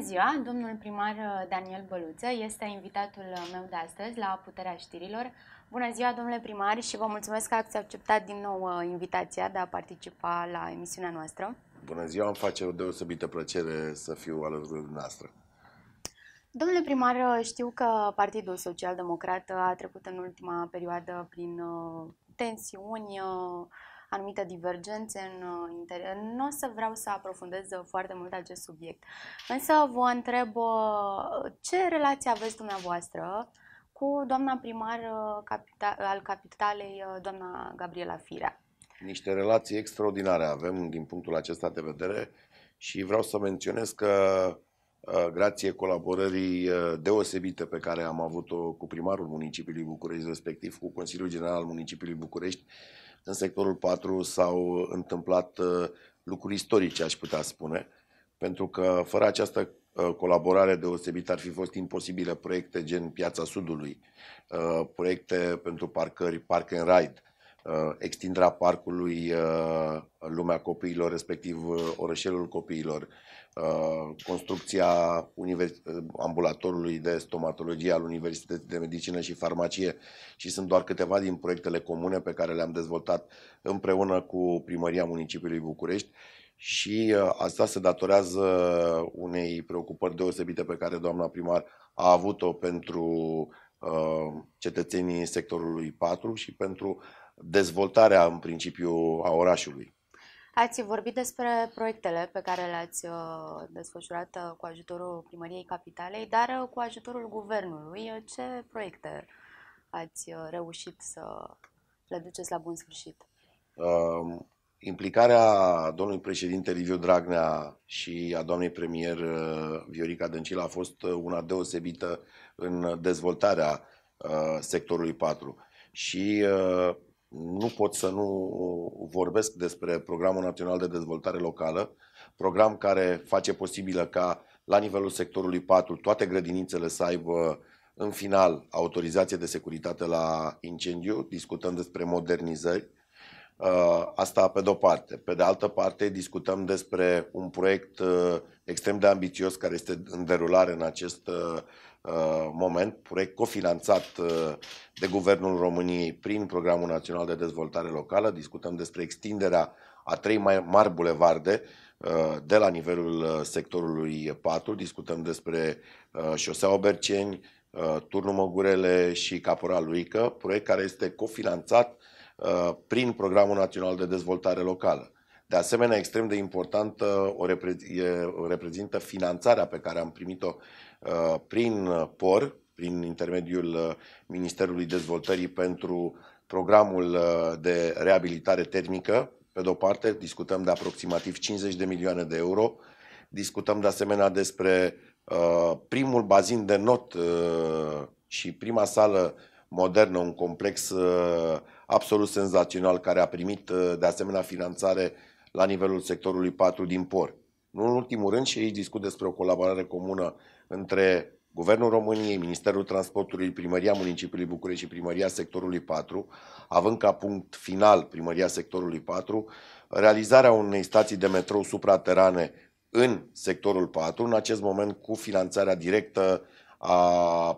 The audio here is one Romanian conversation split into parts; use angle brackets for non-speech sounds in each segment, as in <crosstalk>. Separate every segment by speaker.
Speaker 1: Bună ziua! Domnul primar uh, Daniel Băluță este invitatul uh, meu de astăzi la Puterea Știrilor. Bună ziua, domnule primar, și vă mulțumesc că ați acceptat din nou uh, invitația de a participa la emisiunea noastră.
Speaker 2: Bună ziua, îmi face o deosebită plăcere să fiu alături de dumneavoastră.
Speaker 1: Domnule primar, știu că Partidul Social Democrat a trecut în ultima perioadă prin tensiuni, anumite divergențe în uh, interior. Nu o să vreau să aprofundez foarte mult acest subiect, însă vă întreb uh, ce relație aveți dumneavoastră cu doamna primar uh, al capitalei, doamna Gabriela Firea.
Speaker 2: Niște relații extraordinare avem din punctul acesta de vedere și vreau să menționez că grație colaborării deosebite pe care am avut-o cu primarul municipiului București, respectiv cu Consiliul General al municipiului București, în sectorul 4 s-au uh, întâmplat uh, lucruri istorice, aș putea spune, pentru că fără această uh, colaborare deosebită ar fi fost imposibile proiecte gen Piața Sudului, proiecte pentru parcări, parc and ride, Uh, extinderea parcului uh, Lumea Copiilor, respectiv uh, Orășelul Copiilor, construcția ambulatorului de stomatologie al Universității de Medicină și Farmacie și sunt doar câteva din proiectele comune pe care le-am dezvoltat împreună cu Primăria Municipiului București și asta se datorează unei preocupări deosebite pe care doamna primar a avut-o pentru cetățenii sectorului 4 și pentru dezvoltarea în principiu a orașului.
Speaker 1: Ați vorbit despre proiectele pe care le-ați uh, desfășurat uh, cu ajutorul Primăriei Capitalei, dar uh, cu ajutorul Guvernului, ce proiecte ați reușit să le duceți la bun sfârșit?
Speaker 2: Um, implicarea domnului președinte Liviu Dragnea și a doamnei premier Viorica Dăncilă a fost una deosebită în dezvoltarea sectorului 4 și nu pot să nu vorbesc despre Programul Național de Dezvoltare Locală, program care face posibilă ca la nivelul sectorului 4 toate grădinițele să aibă în final autorizație de securitate la incendiu, discutăm despre modernizări, uh, Asta pe de-o parte. Pe de altă parte, discutăm despre un proiect uh, extrem de ambițios care este în derulare în acest uh, Uh, moment, proiect cofinanțat uh, de Guvernul României prin Programul Național de Dezvoltare Locală. Discutăm despre extinderea a trei mai mari bulevarde uh, de la nivelul sectorului 4. Discutăm despre șosea Oberceni, Turnul Măgurele și Caporal Luică, proiect care este cofinanțat prin Programul Național de Dezvoltare Locală. De asemenea, extrem de important o, reprezintă finanțarea pe care am primit-o uh, prin POR, prin intermediul uh, Ministerului Dezvoltării pentru programul uh, de reabilitare termică. Pe de-o parte, discutăm de aproximativ 50 de milioane de euro. Discutăm de asemenea despre primul bazin de not și prima sală modernă, un complex absolut senzațional care a primit de asemenea finanțare la nivelul sectorului 4 din POR. Nu în ultimul rând și ei discut despre o colaborare comună între Guvernul României, Ministerul Transportului, Primăria Municipiului București și Primăria Sectorului 4, având ca punct final Primăria Sectorului 4, realizarea unei stații de metrou supraterane în sectorul 4, în acest moment cu finanțarea directă a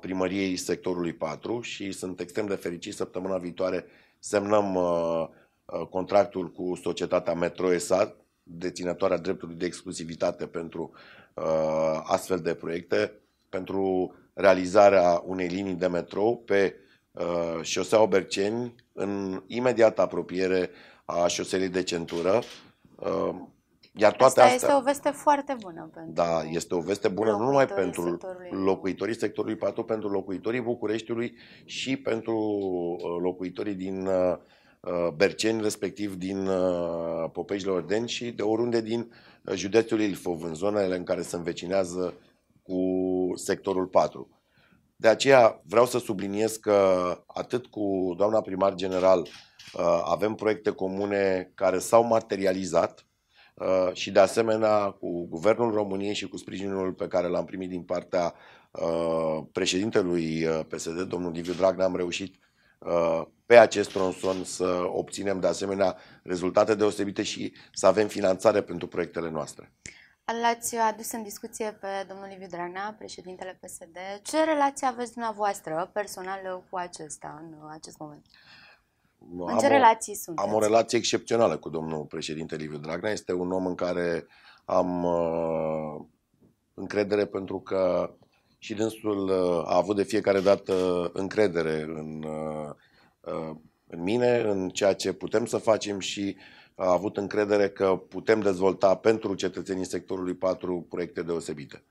Speaker 2: primăriei sectorului 4 și sunt extrem de fericit săptămâna viitoare semnăm uh, Uh, contractul cu societatea Metro SA, deținătoarea dreptului de exclusivitate pentru uh, astfel de proiecte, pentru realizarea unei linii de metrou pe uh, șoseaua Berceni, în imediată apropiere a șoselei de centură. Uh, iar toate Asta astea, este o
Speaker 1: veste foarte bună pentru
Speaker 2: Da, este o veste bună nu numai pentru sectorului. locuitorii sectorului 4, pentru locuitorii Bucureștiului și pentru locuitorii din uh, Uh, berceni, respectiv din uh, Popești Orden și de oriunde din uh, județul Ilfov, în zonele în care se învecinează cu sectorul 4. De aceea vreau să subliniez că atât cu doamna primar general avem proiecte comune care s-au materializat și de asemenea cu Guvernul României și cu sprijinul pe care l-am primit din partea președintelui PSD, domnul Liviu Dragnea, am reușit Uh, pe acest tronson să obținem de asemenea rezultate deosebite și să avem finanțare pentru proiectele noastre.
Speaker 1: L-ați adus în discuție pe domnul Liviu Dragnea, președintele PSD. Ce relație aveți dumneavoastră personală cu acesta în acest moment?
Speaker 2: Am în ce am relații sunt? Am o relație excepțională cu domnul președinte Liviu Dragnea. Este un om în care am uh, încredere pentru că și dânsul uh, a avut de fiecare dată uh, încredere în, uh, în mine, în ceea ce putem să facem și a avut încredere că putem dezvolta pentru cetățenii sectorului 4 proiecte deosebite.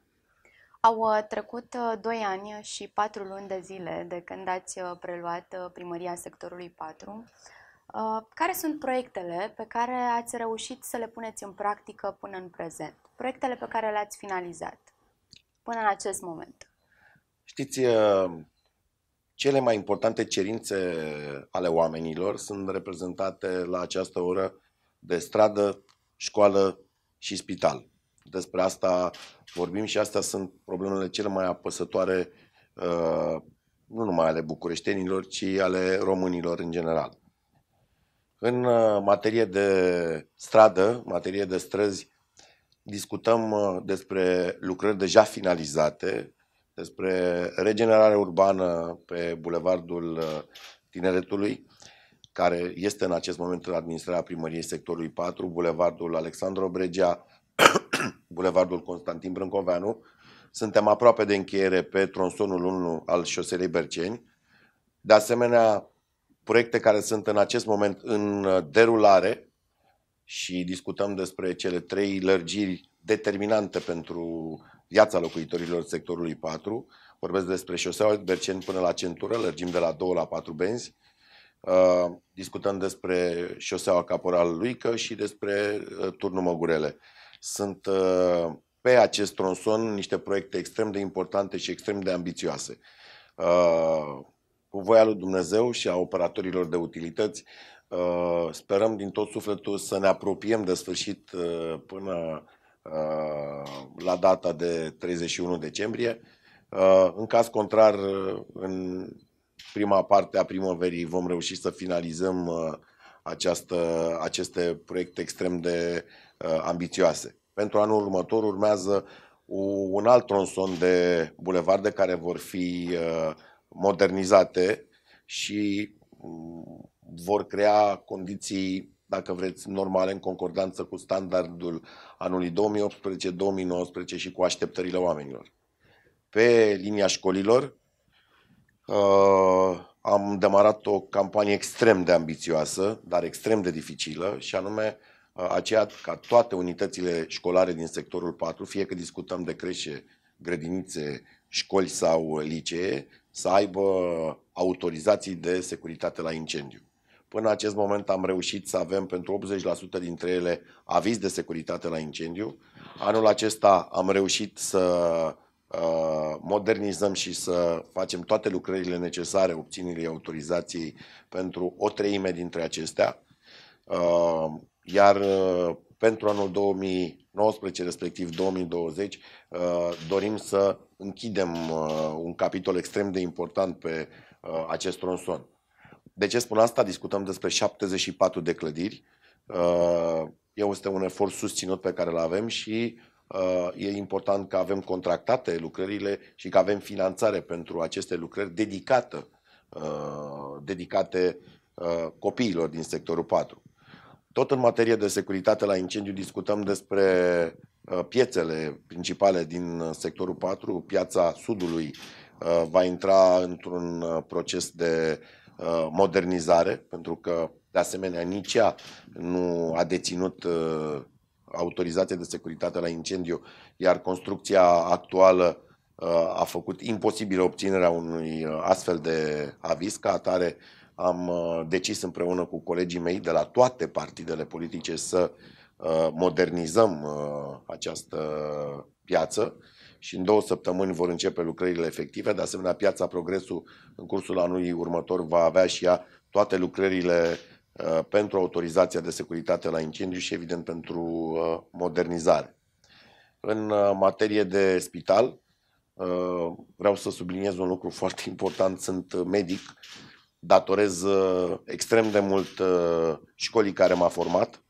Speaker 1: Au trecut 2 ani și 4 luni de zile de când ați preluat primăria sectorului 4. Care sunt proiectele pe care ați reușit să le puneți în practică până în prezent? Proiectele pe care le-ați finalizat? până în acest moment?
Speaker 2: Știți, uh, cele mai importante cerințe ale oamenilor sunt reprezentate la această oră de stradă, școală și spital. Despre asta vorbim și astea sunt problemele cele mai apăsătoare uh, nu numai ale bucureștenilor, ci ale românilor în general. În uh, materie de stradă, materie de străzi, discutăm uh, despre lucrări deja finalizate, despre regenerare urbană pe Bulevardul uh, Tineretului, care este în acest moment în administrarea primăriei sectorului 4, Bulevardul Alexandru Bregea, <coughs> Bulevardul Constantin Brâncoveanu. Suntem aproape de încheiere pe tronsonul 1 al șoselei Berceni. De asemenea, proiecte care sunt în acest moment în uh, derulare, și discutăm despre cele trei lărgiri determinante pentru viața locuitorilor sectorului 4. Vorbesc despre șoseaua Bercen până la centură, lărgim de la 2 la 4 benzi. Uh, discutăm despre șoseaua Caporal Luică și despre uh, turnul Măgurele. Sunt uh, pe acest tronson niște proiecte extrem de importante și extrem de ambițioase. Uh, cu voia lui Dumnezeu și a operatorilor de utilități Uh, sperăm din tot sufletul să ne apropiem de sfârșit uh, până uh, la data de 31 decembrie. În caz contrar, în prima parte a primăverii vom reuși să finalizăm această, aceste proiecte extrem de ambițioase. Pentru anul următor urmează un alt tronson de bulevarde care vor fi modernizate și mm, vor crea condiții, dacă vreți, normale în concordanță cu standardul anului 2018-2019 și cu așteptările oamenilor. Pe linia școlilor uh, am demarat o campanie extrem de ambițioasă, dar extrem de dificilă, și anume uh, aceea ca toate unitățile școlare din sectorul 4, fie că discutăm de creșe, grădinițe, școli sau licee, să aibă autorizații de securitate la incendiu. Până acest moment am reușit să avem pentru 80% dintre ele aviz de securitate la incendiu. Anul acesta am reușit să uh, modernizăm și să facem toate lucrările necesare obținerii autorizației pentru o treime dintre acestea. Uh, iar uh, pentru anul 2019, respectiv 2020, dorim să închidem un capitol extrem de important pe acest tronson. De ce spun asta? Discutăm despre 74 de clădiri. Uh, este un efort susținut pe care îl avem și uh, e important că avem contractate lucrările și că avem finanțare pentru aceste lucrări dedicată, uh, dedicate copiilor din sectorul 4. Tot în materie de securitate la incendiu discutăm despre piețele principale din sectorul 4. Piața Sudului va intra într-un proces de Uh, modernizare, pentru că, de asemenea, nici ea nu a deținut uh, autorizația de securitate la incendiu, iar construcția actuală uh, a făcut imposibilă obținerea unui astfel de aviz. Ca atare, am decis împreună cu colegii mei de la toate partidele politice să modernizăm această piață și în două săptămâni vor începe lucrările efective. De asemenea, Piața Progresul în cursul anului următor va avea și ea toate lucrările uh, pentru autorizația de securitate la incendiu și, evident, pentru uh, modernizare. În uh, materie de spital, uh, vreau să subliniez un lucru foarte important. Sunt medic, datorez uh, extrem de mult uh, școlii care m-a format,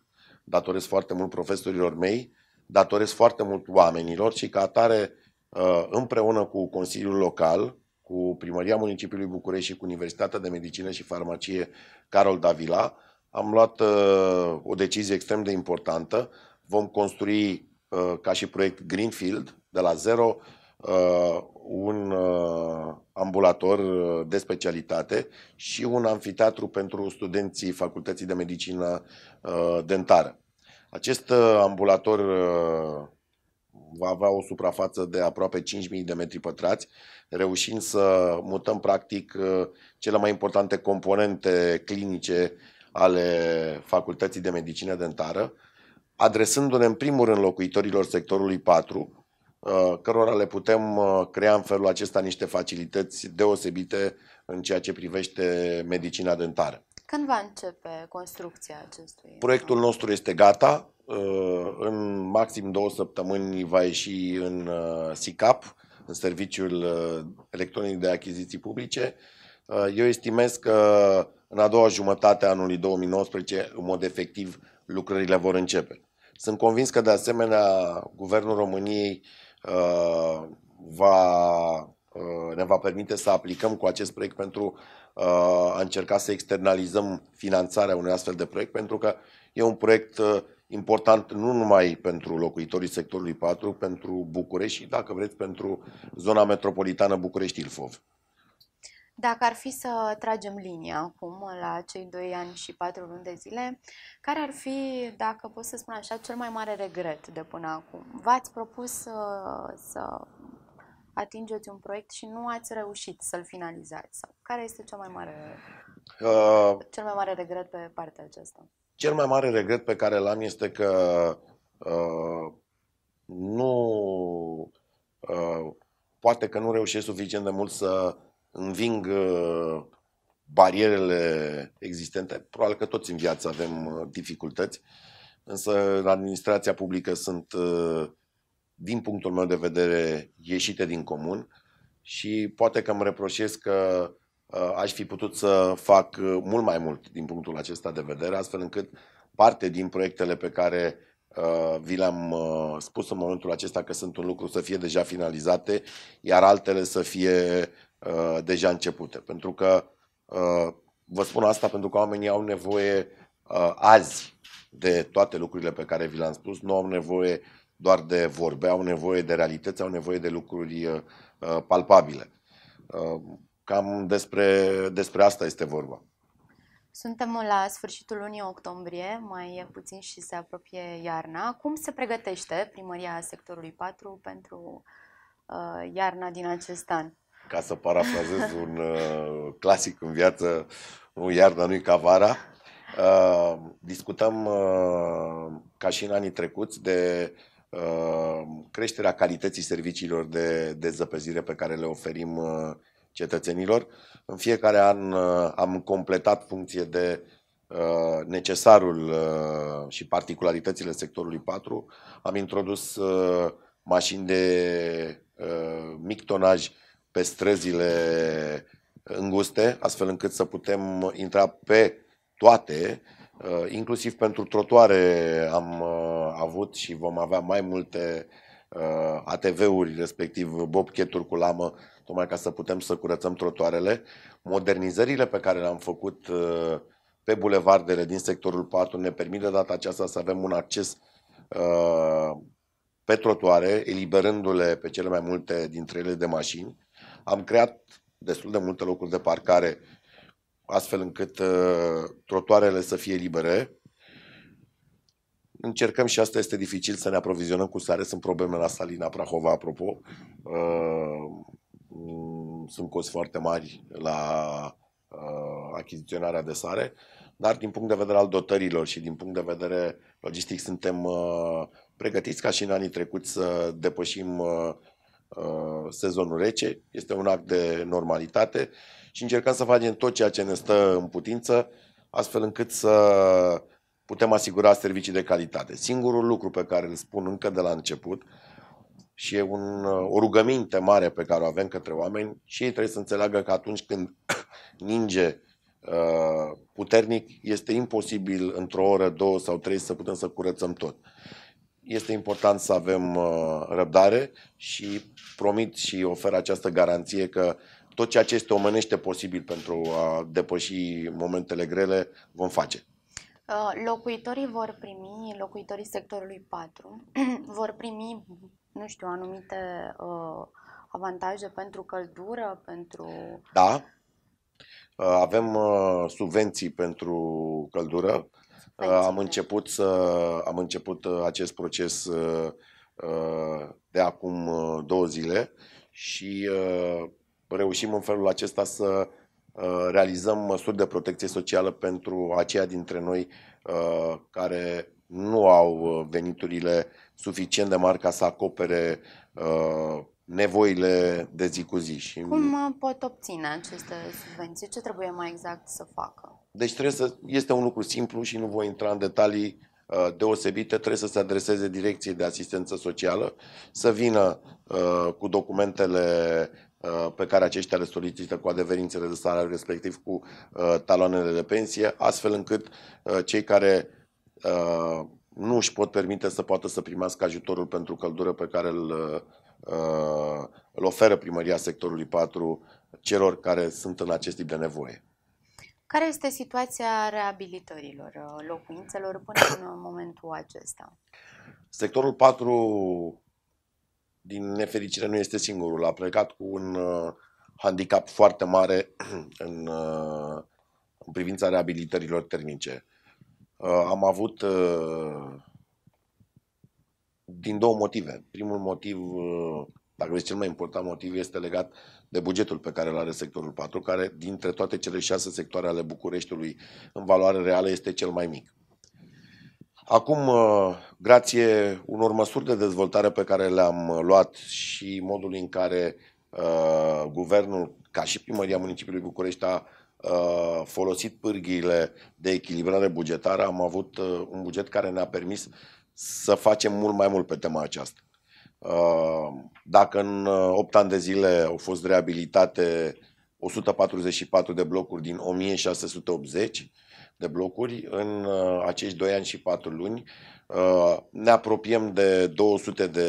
Speaker 2: datorez foarte mult profesorilor mei, datorez foarte mult oamenilor și ca atare Uh, împreună cu Consiliul Local, cu Primăria Municipiului București și cu Universitatea de Medicină și Farmacie Carol Davila, am luat uh, o decizie extrem de importantă. Vom construi uh, ca și proiect Greenfield de la zero un ambulator de specialitate și un anfiteatru pentru studenții Facultății de Medicină Dentară. Acest ambulator va avea o suprafață de aproape 5.000 de metri pătrați, reușind să mutăm practic uh, cele mai importante componente clinice ale Facultății de Medicină Dentară, adresându-ne în primul rând locuitorilor sectorului 4, uh, cărora le putem uh, crea în felul acesta niște facilități deosebite în ceea ce privește medicina dentară.
Speaker 1: Când va începe construcția acestui?
Speaker 2: Proiectul nostru este gata. Uh, în maxim două săptămâni va ieși în uh, SICAP, în Serviciul uh, Electronic de Achiziții Publice. Eu estimez că în a doua jumătate a anului 2019, în mod efectiv, lucrările vor începe. Sunt convins că, de asemenea, Guvernul României va, ne va permite să aplicăm cu acest proiect pentru a încerca să externalizăm finanțarea unui astfel de proiect, pentru că e un proiect important nu numai pentru locuitorii sectorului 4, pentru București și, dacă vreți, pentru zona metropolitană București-Ilfov.
Speaker 1: Dacă ar fi să tragem linia acum la cei 2 ani și 4 luni de zile, care ar fi, dacă pot să spun așa, cel mai mare regret de până acum? V-ați propus să, uh, să atingeți un proiect și nu ați reușit să-l finalizați? Sau care este cel mai mare, uh, cel mai mare regret pe partea aceasta?
Speaker 2: Cel mai mare regret pe care l-am este că uh, nu uh, poate că nu reușesc suficient de mult să înving uh, barierele existente. Probabil că toți în viață avem uh, dificultăți, însă în administrația publică sunt, uh, din punctul meu de vedere, ieșite din comun și poate că îmi reproșez că Uh, aș fi putut să fac uh, mult mai mult din punctul acesta de vedere, astfel încât parte din proiectele pe care uh, vi le-am spus în momentul acesta că sunt un lucru să fie deja finalizate, iar altele să fie deja începute. Pentru că vă spun asta pentru că oamenii au nevoie azi de toate lucrurile pe care vi le-am spus, nu au nevoie doar de vorbe, au nevoie de realități, au nevoie de lucruri palpabile. Cam despre, despre asta este vorba.
Speaker 1: Suntem la sfârșitul lunii octombrie, mai e puțin și se apropie iarna. Cum se pregătește primăria sectorului 4 pentru uh, iarna din acest an?
Speaker 2: Ca să parafrazez <laughs> un uh, clasic în viață, nu iarna nu-i ca vara. Uh, discutăm, uh, ca și în anii trecuți, de uh, creșterea calității serviciilor de, de zăpezire pe care le oferim uh, cetățenilor. În fiecare an uh, am completat funcție de uh, necesarul uh, și particularitățile sectorului 4. Am introdus mașini de mic tonaj pe străzile înguste, astfel încât să putem intra pe toate, inclusiv pentru trotuare am avut și vom avea mai multe ATV-uri, respectiv bobcheturi cu lamă tocmai ca să putem să curățăm trotoarele. Modernizările pe care le-am făcut uh, pe bulevardele din sectorul 4 ne permit de data aceasta să avem un acces uh, pe trotuare, eliberându-le pe cele mai multe dintre ele de mașini. Am creat destul de multe locuri de parcare astfel încât uh, trotuarele să fie libere. Încercăm și asta este dificil să ne aprovizionăm cu sare. Sunt probleme la Salina Prahova, apropo. Mm, sunt costi foarte mari la uh, achiziționarea de sare, dar din punct de vedere al dotărilor și din punct de vedere logistic suntem uh, pregătiți ca și în anii trecuți să depășim uh, sezonul rece, este un act de normalitate și încercăm să facem tot ceea ce ne stă în putință, astfel încât să putem asigura servicii de calitate. Singurul lucru pe care îl spun încă de la început, și e un, uh, o rugăminte mare pe care o avem către oameni și ei trebuie să înțeleagă că atunci când <coughs> ninge uh, puternic, este imposibil într-o oră, două sau trei să putem să curățăm tot. Este important să avem uh, răbdare și promit și ofer această garanție că tot ceea ce este omenește posibil pentru a depăși momentele grele vom face.
Speaker 1: Uh, locuitorii vor primi, locuitorii sectorului 4, <clears throat> vor primi, nu știu, anumite uh, avantaje pentru căldură, pentru...
Speaker 2: Da, uh, avem uh, subvenții pentru căldură. Uh, am da. început, să, am început uh, acest proces uh, de acum două zile și reușim în felul acesta să Uh, realizăm măsuri de protecție socială pentru aceia dintre noi uh, care nu au uh, veniturile suficient de mari ca să acopere nevoile de zi cu zi. Și Cum
Speaker 1: pot obține aceste subvenții? Ce trebuie mai exact să facă?
Speaker 2: Deci trebuie să, este un lucru simplu și nu voi intra în detalii deosebite, trebuie să se adreseze Direcției de Asistență Socială, să vină cu documentele Uh, pe care aceștia le solicită cu adeverințele de salariu, respectiv cu uh, taloanele de pensie, astfel încât uh, cei care nu își pot permite să poată să primească ajutorul pentru căldură pe care îl, îl oferă primăria sectorului 4 celor care sunt în acest tip de nevoie.
Speaker 1: Care este situația reabilitărilor locuințelor până în momentul acesta?
Speaker 2: Sectorul 4 din nefericire nu este singurul. A plecat cu un uh, handicap foarte mare <clears throat> în, uh, în privința reabilitărilor termice. Uh, am avut uh, din două motive. Primul motiv, uh, dacă vezi cel mai important motiv, este legat de bugetul pe care îl are sectorul 4, care dintre toate cele șase sectoare ale Bucureștiului în valoare reală este cel mai mic. Acum, uh, grație unor măsuri de dezvoltare pe care le-am uh, luat și modul în care uh, guvernul, ca și primăria municipiului București, a uh, folosit pârghiile de echilibrare bugetară, am avut uh, un buget care ne-a permis să facem mult mai mult pe tema aceasta. Uh, dacă în 8 ani de zile au fost reabilitate 144 de blocuri din 1680, de blocuri în uh, acești 2 ani și 4 luni. Uh, ne apropiem de 200 de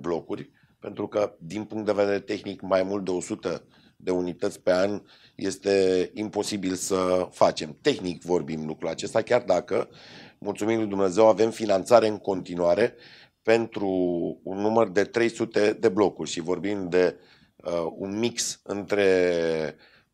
Speaker 2: blocuri, pentru că din punct de vedere tehnic mai mult de 100 de unități pe an este imposibil să facem. Tehnic vorbim lucrul acesta, chiar dacă, mulțumim lui Dumnezeu, avem finanțare în continuare pentru un număr de 300 de blocuri și vorbim de uh, un mix între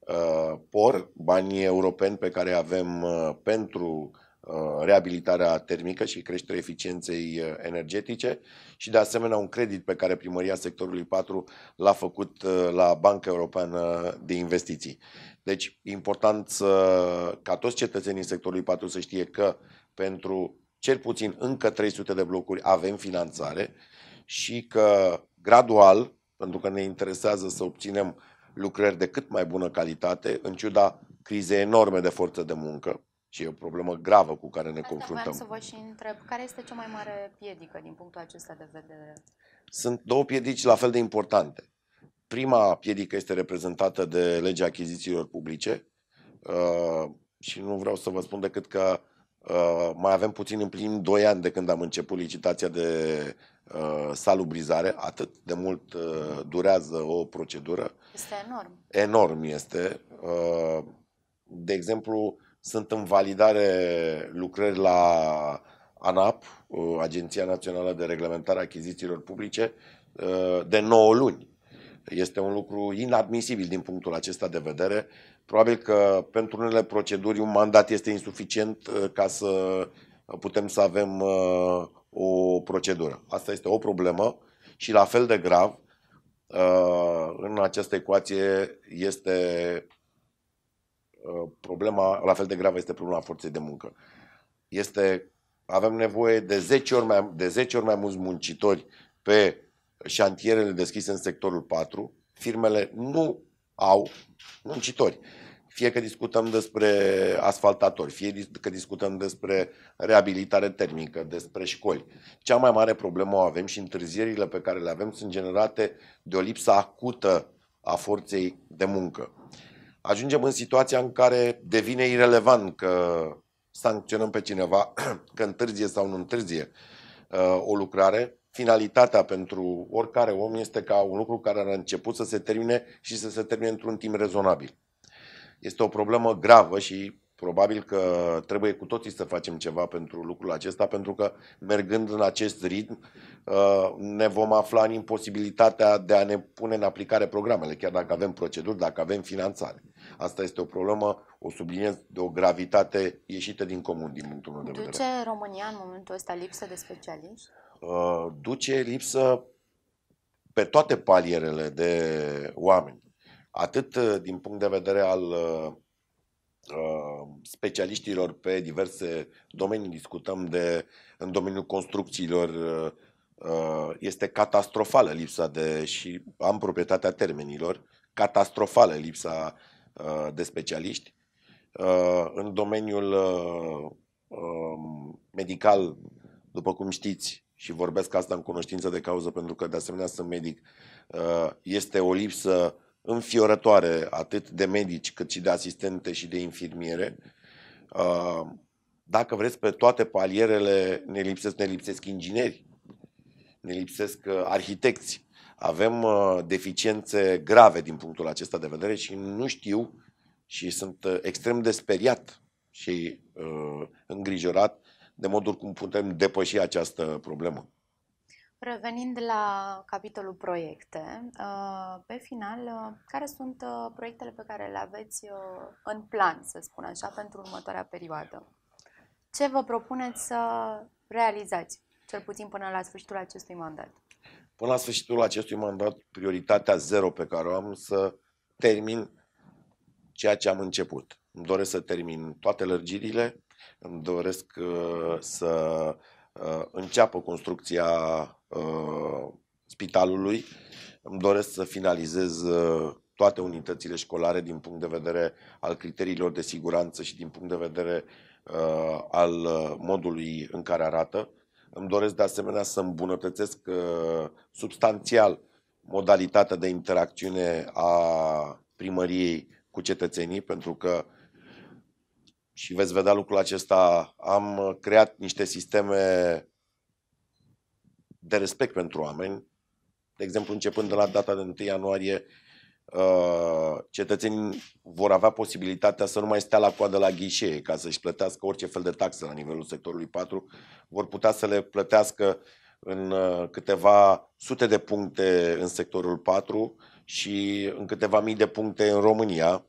Speaker 2: Uh, POR, banii europeni pe care avem uh, pentru uh, reabilitarea termică și creșterea eficienței energetice și de asemenea un credit pe care primăria sectorului 4 l-a făcut la Banca Europeană de Investiții. Deci important să, ca toți cetățenii sectorului 4 să știe că pentru cel puțin încă 300 de blocuri avem finanțare și că gradual, pentru că ne interesează să obținem lucrări de cât mai bună calitate, în ciuda crizei enorme de forță de muncă, și e o problemă gravă cu care ne confruntăm. Vreau să
Speaker 1: vă și întreb, care este cea mai mare piedică din punctul acesta de vedere?
Speaker 2: Sunt două piedici la fel de importante. Prima piedică este reprezentată de legea achizițiilor publice uh, și nu vreau să vă spun decât că Uh, mai avem puțin în plin 2 ani de când am început licitația de uh, salubrizare, atât de mult uh, durează o procedură. Este enorm. Enorm este. Uh, de exemplu, sunt în validare lucrări la ANAP, uh, Agenția Națională de Reglementare a Achizițiilor Publice, uh, de 9 luni. Este un lucru inadmisibil din punctul acesta de vedere. Probabil că pentru unele proceduri un mandat este insuficient uh, ca să putem să avem uh, o procedură. Asta este o problemă și la fel de grav uh, în această ecuație este problema, la fel de gravă este problema forței de muncă. Este, avem nevoie de 10 ori mai, de 10 ori mai mulți muncitori pe șantierele deschise în sectorul 4, firmele nu au muncitori. Fie că discutăm despre asfaltatori, fie că discutăm despre reabilitare termică, despre școli. Cea mai mare problemă o avem și întârzierile pe care le avem sunt generate de o lipsă acută a forței de muncă. Ajungem în situația în care devine irelevant că sancționăm pe cineva <clears throat> că întârzie sau nu întârzie uh, o lucrare, finalitatea pentru oricare om este ca un lucru care a început să se termine și să se termine într-un timp rezonabil. Este o problemă gravă și probabil că trebuie cu toții să facem ceva pentru lucrul acesta, pentru că mergând în acest ritm uh, ne vom afla în imposibilitatea de a ne pune în aplicare programele, chiar dacă avem proceduri, dacă avem finanțare. Asta este o problemă, o subliniez, de o gravitate ieșită din comun din punctul meu de vedere. Duce
Speaker 1: România în momentul ăsta lipsă de specialiști?
Speaker 2: Uh, duce lipsă pe toate palierele de oameni, atât uh, din punct de vedere al uh, specialiștilor pe diverse domenii, discutăm de în domeniul construcțiilor, este catastrofală lipsa de, și am proprietatea termenilor, catastrofală lipsa de specialiști. În domeniul um, medical, după cum știți, și vorbesc asta în cunoștință de cauză pentru că de asemenea sunt medic, uh, este o lipsă înfiorătoare atât de medici cât și de asistente și de infirmiere. Uh, dacă vreți, pe toate palierele ne lipsesc, ne lipsesc ingineri, ne lipsesc uh, arhitecți. Avem deficiențe grave din punctul acesta de vedere și nu știu și sunt extrem de speriat și îngrijorat de modul cum putem depăși această problemă.
Speaker 1: Revenind la capitolul proiecte, uh, pe final, uh, care sunt uh, proiectele pe care le aveți în plan, să spun așa, pentru următoarea perioadă? Ce vă propuneți să realizați, cel puțin până la sfârșitul acestui mandat?
Speaker 2: Până la sfârșitul acestui mandat, prioritatea zero pe care o am să termin ceea ce am început. Îmi doresc să termin toate lărgirile, îmi doresc uh, să uh, înceapă construcția uh, spitalului. Îmi doresc să finalizez toate unitățile școlare din punct de vedere al criteriilor de siguranță și din punct de vedere al modului în care arată. Îmi doresc de asemenea să îmbunătățesc substanțial modalitatea de interacțiune a primăriei cu cetățenii, pentru că uh, și veți vedea lucrul acesta, am uh, creat niște sisteme de respect pentru oameni. De exemplu, începând de la data de 1 ianuarie, uh, cetățenii vor avea posibilitatea să nu mai stea la coadă la ghișee ca să-și plătească orice fel de taxe la nivelul sectorului 4, vor putea să le plătească în uh, câteva sute de puncte în sectorul 4 și în câteva mii de puncte în România,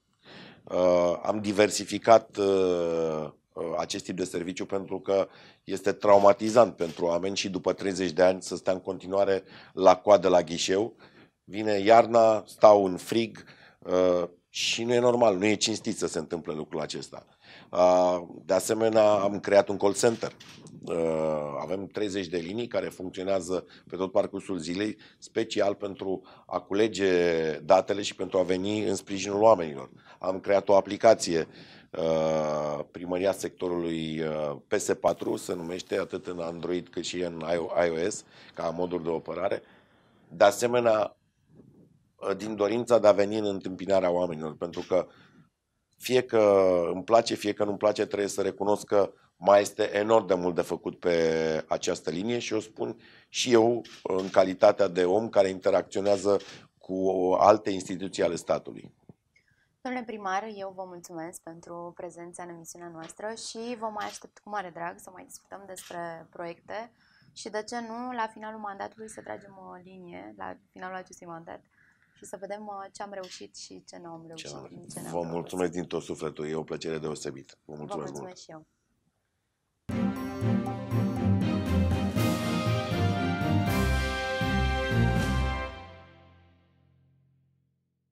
Speaker 2: Uh, am diversificat uh, uh, acest tip de serviciu pentru că este traumatizant pentru oameni și după 30 de ani să stea în continuare la coadă la ghișeu. Vine iarna, stau în frig uh, și nu e normal, nu e cinstit să se întâmple lucrul acesta. De asemenea, am creat un call center. Avem 30 de linii care funcționează pe tot parcursul zilei, special pentru a culege datele și pentru a veni în sprijinul oamenilor. Am creat o aplicație primăria sectorului PS4, se numește atât în Android cât și în iOS, ca modul de operare. De asemenea, din dorința de a veni în întâmpinarea oamenilor, pentru că fie că îmi place, fie că nu-mi place, trebuie să recunosc că mai este enorm de mult de făcut pe această linie și o spun și eu în calitatea de om care interacționează cu alte instituții ale statului.
Speaker 1: Domnule primar, eu vă mulțumesc pentru prezența în emisiunea noastră și vă mai aștept cu mare drag să mai discutăm despre proiecte și de ce nu, la finalul mandatului să tragem o linie, la finalul acestui mandat, și să vedem uh, ce am reușit și ce nu am reușit. Ce am reușit. Vă
Speaker 2: mulțumesc din tot sufletul, e o plăcere deosebită. Vă mulțumesc, Vă mulțumesc
Speaker 1: mult. și eu.